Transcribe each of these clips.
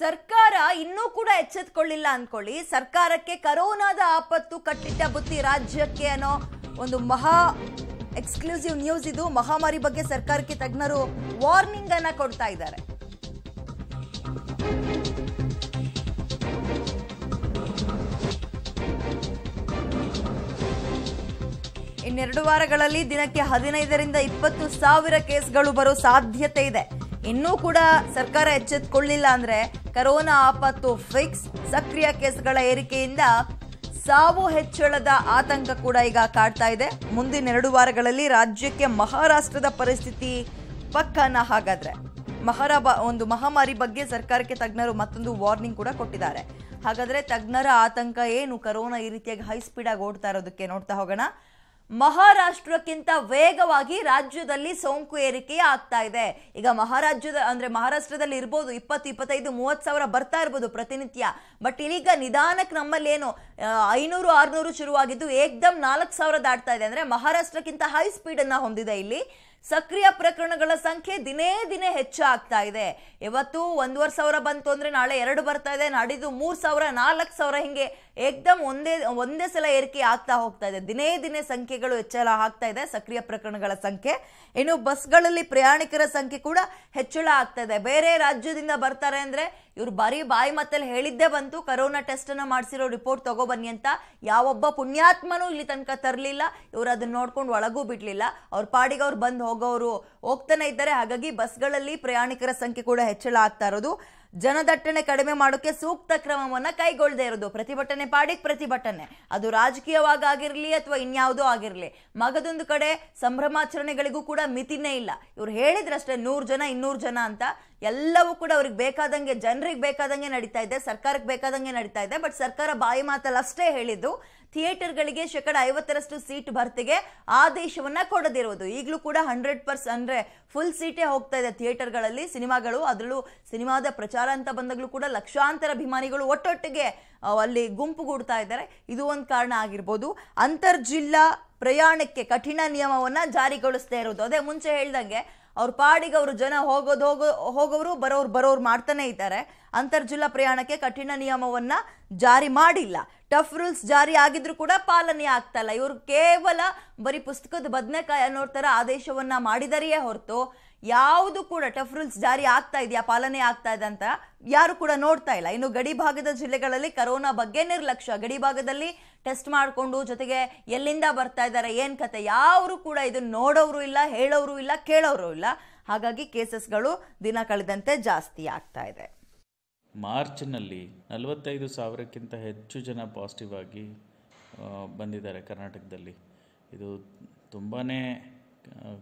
ಸರ್ಕಾರ ಇನ್ನೂ ಕೂಡ ಎಚ್ಚೆತ್ಕೊಳ್ಳಿಲ್ಲ ಅಂದ್ಕೊಳ್ಳಿ ಸರ್ಕಾರಕ್ಕೆ ಕರೋನಾದ ಆಪತ್ತು ಕಟ್ಟಿಟ್ಟ ಬುತ್ತಿ ರಾಜ್ಯಕ್ಕೆ ಅನ್ನೋ ಒಂದು ಮಹಾ ಎಕ್ಸ್ಕ್ಲೂಸಿವ್ ನ್ಯೂಸ್ ಇದು ಮಹಾಮಾರಿ ಬಗ್ಗೆ ಸರ್ಕಾರಕ್ಕೆ ತಜ್ಞರು ವಾರ್ನಿಂಗ್ ಅನ್ನ ಕೊಡ್ತಾ ಇದ್ದಾರೆ ಇನ್ನೆರಡು ವಾರಗಳಲ್ಲಿ ದಿನಕ್ಕೆ ಹದಿನೈದರಿಂದ ಇಪ್ಪತ್ತು ಸಾವಿರ ಕೇಸ್ಗಳು ಬರೋ ಸಾಧ್ಯತೆ ಇದೆ ಇನ್ನೂ ಕೂಡ ಸರ್ಕಾರ ಎಚ್ಚೆತ್ಕೊಳ್ಳಿಲ್ಲ ಅಂದ್ರೆ ಕರೋನಾ ಆಪತ್ತು ಫಿಕ್ಸ್ ಸಕ್ರಿಯ ಕೇಸ್ಗಳ ಏರಿಕೆಯಿಂದ ಸಾವು ಹೆಚ್ಚಳದ ಆತಂಕ ಕೂಡ ಈಗ ಕಾಡ್ತಾ ಇದೆ ಮುಂದಿನ ಎರಡು ವಾರಗಳಲ್ಲಿ ರಾಜ್ಯಕ್ಕೆ ಮಹಾರಾಷ್ಟ್ರದ ಪರಿಸ್ಥಿತಿ ಪಕ್ಕನ ಹಾಗಾದ್ರೆ ಮಹಾರ ಒಂದು ಮಹಾಮಾರಿ ಬಗ್ಗೆ ಸರ್ಕಾರಕ್ಕೆ ತಜ್ಞರು ಮತ್ತೊಂದು ವಾರ್ನಿಂಗ್ ಕೂಡ ಕೊಟ್ಟಿದ್ದಾರೆ ಹಾಗಾದ್ರೆ ತಜ್ಞರ ಆತಂಕ ಏನು ಕರೋನಾ ಈ ರೀತಿಯಾಗಿ ಹೈ ಆಗಿ ಓಡ್ತಾ ಇರೋದಕ್ಕೆ ನೋಡ್ತಾ ಹೋಗೋಣ ಮಹಾರಾಷ್ಟ್ರಕ್ಕಿಂತ ವೇಗವಾಗಿ ರಾಜ್ಯದಲ್ಲಿ ಸೋಂಕು ಏರಿಕೆ ಆಗ್ತಾ ಇದೆ ಈಗ ಮಹಾರಾಜ್ಯದ ಅಂದ್ರೆ ಮಹಾರಾಷ್ಟ್ರದಲ್ಲಿ ಇರ್ಬೋದು ಇಪ್ಪತ್ತು ಇಪ್ಪತ್ತೈದು ಮೂವತ್ತು ಸಾವಿರ ಬರ್ತಾ ಇರ್ಬೋದು ಪ್ರತಿನಿತ್ಯ ಬಟ್ ಇಲ್ಲಿಗ ನಿಧಾನಕ್ಕೆ ನಮ್ಮಲ್ಲಿ ಏನು ಐನೂರು ಆರ್ನೂರು ಶುರುವಾಗಿದ್ದು ಏಕ್ದಮ್ ನಾಲ್ಕು ಸಾವಿರ ದಾಟ್ತಾ ಇದೆ ಅಂದ್ರೆ ಮಹಾರಾಷ್ಟ್ರಕ್ಕಿಂತ ಹೈ ಸ್ಪೀಡ್ ಅನ್ನ ಹೊಂದಿದೆ ಇಲ್ಲಿ ಸಕ್ರಿಯ ಪ್ರಕರಣಗಳ ಸಂಖ್ಯೆ ದಿನೇ ದಿನೇ ಹೆಚ್ಚು ಆಗ್ತಾ ಇದೆ ಇವತ್ತು ಒಂದೂವರೆ ಸಾವಿರ ಬಂತು ಅಂದರೆ ನಾಳೆ ಎರಡು ಬರ್ತಾ ಇದೆ ನಾಡಿದ್ದು ಮೂರು ಸಾವಿರ ನಾಲ್ಕು ಸಾವಿರ ಹಿಂಗೆ ಏಕ್ದಮ್ ಒಂದೇ ಒಂದೇ ಸಲ ಏರಿಕೆ ಆಗ್ತಾ ಹೋಗ್ತಾ ಇದೆ ದಿನೇ ದಿನೇ ಸಂಖ್ಯೆಗಳು ಹೆಚ್ಚಳ ಆಗ್ತಾ ಇದೆ ಸಕ್ರಿಯ ಪ್ರಕರಣಗಳ ಸಂಖ್ಯೆ ಇನ್ನು ಬಸ್ಗಳಲ್ಲಿ ಪ್ರಯಾಣಿಕರ ಸಂಖ್ಯೆ ಕೂಡ ಹೆಚ್ಚಳ ಆಗ್ತಾ ಇದೆ ಬೇರೆ ರಾಜ್ಯದಿಂದ ಬರ್ತಾರೆ ಅಂದರೆ ಇವ್ರು ಬರೀ ಬಾಯಿ ಮತ್ತಲ್ಲಿ ಹೇಳಿದ್ದೇ ಬಂತು ಕರೋನಾ ಅನ್ನ ಮಾಡಿಸಿರೋ ರಿಪೋರ್ಟ್ ತಗೊಬನ್ನಿ ಅಂತ ಯಾವೊಬ್ಬ ಪುಣ್ಯಾತ್ಮನೂ ಇಲ್ಲಿ ತನಕ ತರಲಿಲ್ಲ ಇವ್ರು ಅದನ್ನ ನೋಡ್ಕೊಂಡು ಒಳಗೂ ಬಿಡಲಿಲ್ಲ ಅವ್ರ ಪಾಡಿಗೆ ಅವ್ರು ಬಂದು ಹೋಗೋರು ಹೋಗ್ತಾನೆ ಇದ್ದಾರೆ ಹಾಗಾಗಿ ಬಸ್ಗಳಲ್ಲಿ ಪ್ರಯಾಣಿಕರ ಸಂಖ್ಯೆ ಕೂಡ ಹೆಚ್ಚಳ ಆಗ್ತಾ ಇರೋದು ಜನದಟ್ಟಣೆ ಕಡಿಮೆ ಮಾಡೋಕ್ಕೆ ಸೂಕ್ತ ಕ್ರಮವನ್ನು ಕೈಗೊಳ್ಳದೆ ಇರೋದು ಪ್ರತಿಭಟನೆ ಪಾಡಿಗೆ ಪ್ರತಿಭಟನೆ ಅದು ರಾಜಕೀಯವಾಗಿರಲಿ ಅಥವಾ ಇನ್ಯಾವುದೋ ಆಗಿರಲಿ ಮಗದೊಂದು ಕಡೆ ಸಂಭ್ರಮಾಚರಣೆಗಳಿಗೂ ಕೂಡ ಮಿತಿನೇ ಇಲ್ಲ ಇವ್ರು ಹೇಳಿದ್ರಷ್ಟೇ ನೂರು ಜನ ಇನ್ನೂರು ಜನ ಅಂತ ಎಲ್ಲವೂ ಕೂಡ ಅವ್ರಿಗೆ ಬೇಕಾದಂಗೆ ಜನರಿಗೆ ಬೇಕಾದಂಗೆ ನಡೀತಾ ಇದೆ ಸರ್ಕಾರಕ್ಕೆ ಬೇಕಾದಂಗೆ ನಡೀತಾ ಇದೆ ಬಟ್ ಸರ್ಕಾರ ಬಾಯಿ ಅಷ್ಟೇ ಹೇಳಿದ್ದು ಥಿಯೇಟರ್ಗಳಿಗೆ ಶೇಕಡ ಐವತ್ತರಷ್ಟು ಸೀಟ್ ಭರ್ತಿಗೆ ಆದೇಶವನ್ನ ಕೊಡದಿರುವುದು ಈಗಲೂ ಕೂಡ ಹಂಡ್ರೆಡ್ ಪರ್ಸೆಂಟ್ ಅಂದ್ರೆ ಫುಲ್ ಸೀಟೇ ಹೋಗ್ತಾ ಇದೆ ಥಿಯೇಟರ್ಗಳಲ್ಲಿ ಸಿನಿಮಾಗಳು ಅದರಲ್ಲೂ ಸಿನಿಮಾದ ಪ್ರಚಾರ ಅಂತ ಬಂದಾಗಲೂ ಕೂಡ ಲಕ್ಷಾಂತರ ಅಭಿಮಾನಿಗಳು ಒಟ್ಟೊಟ್ಟಿಗೆ ಅಲ್ಲಿ ಗುಂಪುಗೂಡ್ತಾ ಇದ್ದಾರೆ ಇದು ಒಂದು ಕಾರಣ ಆಗಿರ್ಬೋದು ಅಂತರ್ಜಿಲ್ಲಾ ಪ್ರಯಾಣಕ್ಕೆ ಕಠಿಣ ನಿಯಮವನ್ನು ಜಾರಿಗೊಳಿಸ್ತಾ ಇರೋದು ಅದೇ ಮುಂಚೆ ಹೇಳ್ದಂಗೆ ಅವ್ರ ಪಾಡಿಗೆ ಅವರು ಜನ ಹೋಗೋದು ಹೋಗೋ ಹೋಗೋರು ಬರೋರು ಬರೋರು ಮಾಡ್ತಾನೆ ಇದ್ದಾರೆ ಅಂತರ್ಜಿಲ್ಲಾ ಪ್ರಯಾಣಕ್ಕೆ ಕಠಿಣ ನಿಯಮವನ್ನು ಜಾರಿ ಮಾಡಿಲ್ಲ ಟಫ್ ರೂಲ್ಸ್ ಜಾರಿ ಆಗಿದ್ರು ಕೂಡ ಪಾಲನೆ ಆಗ್ತಾ ಇವರು ಕೇವಲ ಬರೀ ಪುಸ್ತಕದ ಬದನೆಕಾಯ ಅನ್ನೋ ಥರ ಆದೇಶವನ್ನ ಮಾಡಿದರೆಯೇ ಹೊರತು ಯಾವುದು ಕೂಡ ಟಫ್ ರೂಲ್ಸ್ ಜಾರಿ ಆಗ್ತಾ ಇದೆಯಾ ಪಾಲನೆ ಆಗ್ತಾ ಇದೆ ಅಂತ ಯಾರು ಕೂಡ ನೋಡ್ತಾ ಇಲ್ಲ ಇನ್ನು ಗಡಿ ಭಾಗದ ಜಿಲ್ಲೆಗಳಲ್ಲಿ ಕರೋನಾ ಬಗ್ಗೆ ನಿರ್ಲಕ್ಷ್ಯ ಗಡಿ ಭಾಗದಲ್ಲಿ ಟೆಸ್ಟ್ ಮಾಡಿಕೊಂಡು ಜೊತೆಗೆ ಎಲ್ಲಿಂದ ಬರ್ತಾ ಇದ್ದಾರೆ ಏನು ಕತೆ ಯಾರು ಕೂಡ ಇದು ನೋಡೋರು ಇಲ್ಲ ಹೇಳೋರು ಇಲ್ಲ ಕೇಳೋರು ಇಲ್ಲ ಹಾಗಾಗಿ ಕೇಸಸ್ಗಳು ದಿನ ಕಳೆದಂತೆ ಜಾಸ್ತಿ ಆಗ್ತಾ ಇದೆ ಮಾರ್ಚ್ನಲ್ಲಿ ನಲವತ್ತೈದು ಸಾವಿರಕ್ಕಿಂತ ಹೆಚ್ಚು ಜನ ಪಾಸಿಟಿವ್ ಆಗಿ ಬಂದಿದ್ದಾರೆ ಕರ್ನಾಟಕದಲ್ಲಿ ಇದು ತುಂಬಾ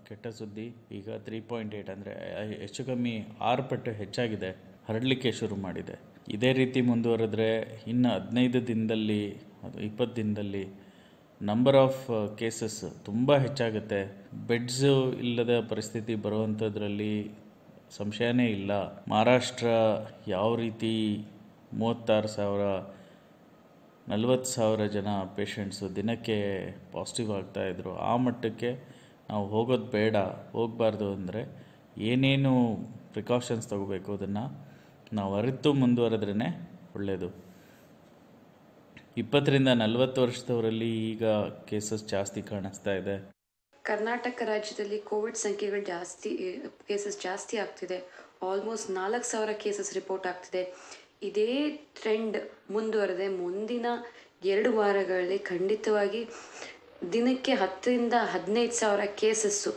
ಕೆಟ್ಟ ಸುದ್ದಿ ಈಗ ತ್ರೀ ಪಾಯಿಂಟ್ ಏಯ್ಟ್ ಅಂದರೆ ಹೆಚ್ಚು ಕಮ್ಮಿ ಆರು ಪಟ್ಟು ಹೆಚ್ಚಾಗಿದೆ ಹರಡಲಿಕ್ಕೆ ಶುರು ಮಾಡಿದೆ ಇದೇ ರೀತಿ ಮುಂದುವರೆದ್ರೆ ಇನ್ನು ಹದಿನೈದು ದಿನದಲ್ಲಿ ಅದು ಇಪ್ಪತ್ತು ದಿನದಲ್ಲಿ ನಂಬರ್ ಆಫ್ ಕೇಸಸ್ ತುಂಬ ಹೆಚ್ಚಾಗುತ್ತೆ ಬೆಡ್ಸು ಇಲ್ಲದ ಪರಿಸ್ಥಿತಿ ಬರುವಂಥದ್ರಲ್ಲಿ ಸಂಶಯನೇ ಇಲ್ಲ ಮಹಾರಾಷ್ಟ್ರ ಯಾವ ರೀತಿ ಮೂವತ್ತಾರು ಸಾವಿರ ನಲವತ್ತು ಸಾವಿರ ಜನ ಪೇಷಂಟ್ಸು ದಿನಕ್ಕೆ ಪಾಸಿಟಿವ್ ಆಗ್ತಾಯಿದ್ರು ಆ ಮಟ್ಟಕ್ಕೆ ನಾವು ಹೋಗೋದು ಬೇಡ ಹೋಗಬಾರ್ದು ಅಂದರೆ ಏನೇನು ಪ್ರಿಕಾಷನ್ಸ್ ತಗೋಬೇಕು ಅದನ್ನು ನಾವು ಅರಿತು ಮುಂದುವರೆದ್ರೇ ಒಳ್ಳೆಯದು ಇಪ್ಪತ್ತರಿಂದ ನಲವತ್ತು ವರ್ಷದವರಲ್ಲಿ ಈಗ ಕೇಸಸ್ ಜಾಸ್ತಿ ಕಾಣಿಸ್ತಾ ಇದೆ ಕರ್ನಾಟಕ ರಾಜ್ಯದಲ್ಲಿ ಕೋವಿಡ್ ಸಂಖ್ಯೆಗಳು ಜಾಸ್ತಿ ಕೇಸಸ್ ಜಾಸ್ತಿ ಆಗ್ತಿದೆ ಆಲ್ಮೋಸ್ಟ್ ನಾಲ್ಕು ಸಾವಿರ ಕೇಸಸ್ ರಿಪೋರ್ಟ್ ಆಗ್ತಿದೆ ಇದೇ ಟ್ರೆಂಡ್ ಮುಂದುವರೆದೆ ಮುಂದಿನ ಎರಡು ವಾರಗಳಲ್ಲಿ ಖಂಡಿತವಾಗಿ ದಿನಕ್ಕೆ ಹತ್ತರಿಂದ ಹದಿನೈದು ಸಾವಿರ ಕೇಸಸ್ಸು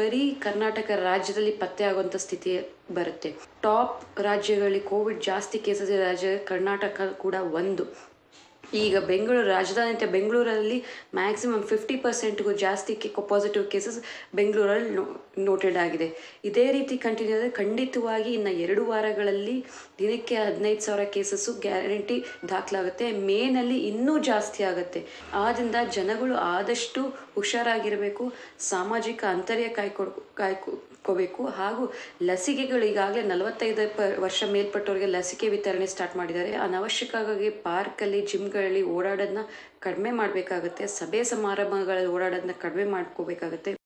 ಬರೀ ಕರ್ನಾಟಕ ರಾಜ್ಯದಲ್ಲಿ ಪತ್ತೆ ಆಗುವಂಥ ಸ್ಥಿತಿ ಬರುತ್ತೆ ಟಾಪ್ ರಾಜ್ಯಗಳಲ್ಲಿ ಕೋವಿಡ್ ಜಾಸ್ತಿ ಕೇಸಸ್ ರಾಜ್ಯ ಕರ್ನಾಟಕ ಕೂಡ ಒಂದು ಈಗ ಬೆಂಗಳೂರು ರಾಜಧಾನಿ ಅಂತ ಬೆಂಗಳೂರಲ್ಲಿ ಮ್ಯಾಕ್ಸಿಮಮ್ ಫಿಫ್ಟಿ ಪರ್ಸೆಂಟ್ಗೂ ಜಾಸ್ತಿ ಪಾಸಿಟಿವ್ ಕೇಸಸ್ ಬೆಂಗಳೂರಲ್ಲಿ ನೋ ನೋಟೆಡ್ ಆಗಿದೆ ಇದೇ ರೀತಿ ಕಂಟಿನ್ಯೂ ಆದರೆ ಖಂಡಿತವಾಗಿ ಇನ್ನು ಎರಡು ವಾರಗಳಲ್ಲಿ ದಿನಕ್ಕೆ ಹದಿನೈದು ಸಾವಿರ ಕೇಸಸ್ಸು ಗ್ಯಾರಂಟಿ ದಾಖಲಾಗುತ್ತೆ ಮೇನಲ್ಲಿ ಇನ್ನೂ ಜಾಸ್ತಿ ಆಗುತ್ತೆ ಆದ್ದರಿಂದ ಜನಗಳು ಆದಷ್ಟು ಹುಷಾರಾಗಿರಬೇಕು ಸಾಮಾಜಿಕ ಅಂತರ್ಯ ಕಾಯ್ಕೊ ಕಾಯ್ಕೊ ಕೋಬೇಕು ಹಾಗೂ ಲಸಿಕೆಗಳು ಈಗಾಗಲೇ ನಲವತ್ತೈದು ಪ ವರ್ಷ ಮೇಲ್ಪಟ್ಟವರಿಗೆ ಲಸಿಕೆ ವಿತರಣೆ ಸ್ಟಾರ್ಟ್ ಮಾಡಿದ್ದಾರೆ ಅನವಶ್ಯಕವಾಗಿ ಪಾರ್ಕಲ್ಲಿ ಜಿಮ್ಗಳಲ್ಲಿ ಓಡಾಡೋದನ್ನ ಕಡಿಮೆ ಮಾಡಬೇಕಾಗುತ್ತೆ ಸಭೆ ಸಮಾರಂಭಗಳಲ್ಲಿ ಓಡಾಡೋದನ್ನ ಕಡಿಮೆ ಮಾಡ್ಕೋಬೇಕಾಗುತ್ತೆ